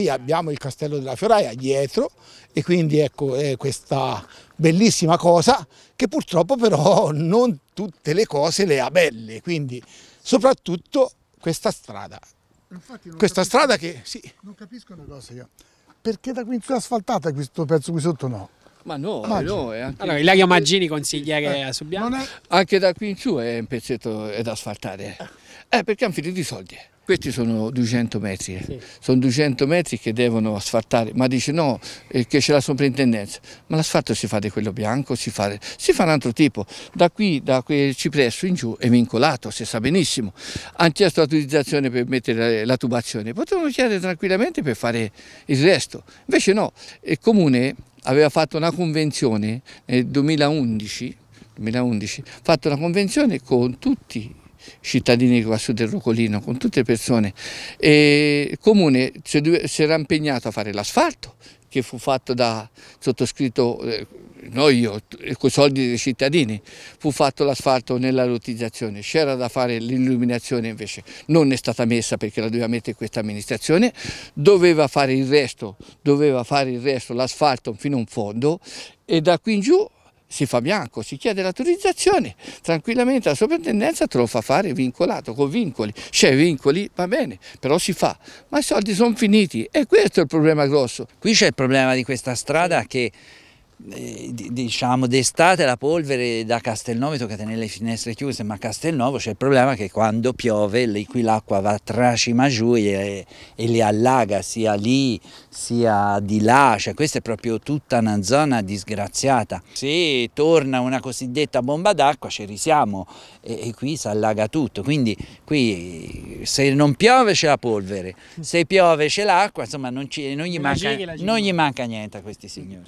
qui abbiamo il castello della Fioraia dietro e quindi ecco è questa bellissima cosa che purtroppo però non tutte le cose le ha belle, quindi soprattutto questa strada. Infatti questa capisco, strada che sì. Non capisco una cosa io. Perché da qui in su è asfaltata questo pezzo qui sotto no? Ma no, Maggini. no è anche... Allora, Ilaria Maggini consiglia che eh, a Subiano? È... Anche da qui in su è un pezzetto da asfaltare. Eh, perché hanno finito i soldi. Questi sono 200 metri, eh. sì. sono 200 metri che devono asfaltare, ma dice no, eh, che c'è la soprintendenza, ma l'asfalto si fa di quello bianco, si fa, si fa, un altro tipo, da qui, da quel cipresso in giù è vincolato, si sa benissimo, hanno chiesto l'autorizzazione per mettere la, la tubazione, potevano chiedere tranquillamente per fare il resto, invece no, il comune aveva fatto una convenzione nel 2011, 2011 fatto una convenzione con tutti i cittadini qua su del Rocolino, con tutte le persone. E il comune si era impegnato a fare l'asfalto che fu fatto da sottoscritto eh, no io, con i soldi dei cittadini, fu fatto l'asfalto nella lottizzazione, c'era da fare l'illuminazione invece, non è stata messa perché la doveva mettere questa amministrazione, doveva fare il resto, doveva fare il resto, l'asfalto fino a un fondo e da qui in giù si fa bianco, si chiede l'autorizzazione, tranquillamente la sovrintendenza te lo fa fare vincolato, con vincoli, c'è vincoli, va bene, però si fa, ma i soldi sono finiti e questo è il problema grosso. Qui c'è il problema di questa strada che eh, diciamo d'estate la polvere da Castelnuovo tocca tenere le finestre chiuse ma a Castelnuovo c'è il problema che quando piove qui l'acqua va tracima giù e, e le allaga sia lì sia di là cioè questa è proprio tutta una zona disgraziata se torna una cosiddetta bomba d'acqua ci risiamo e, e qui si allaga tutto quindi qui se non piove c'è la polvere se piove c'è l'acqua insomma non, ci, non, gli manca, non gli manca niente a questi signori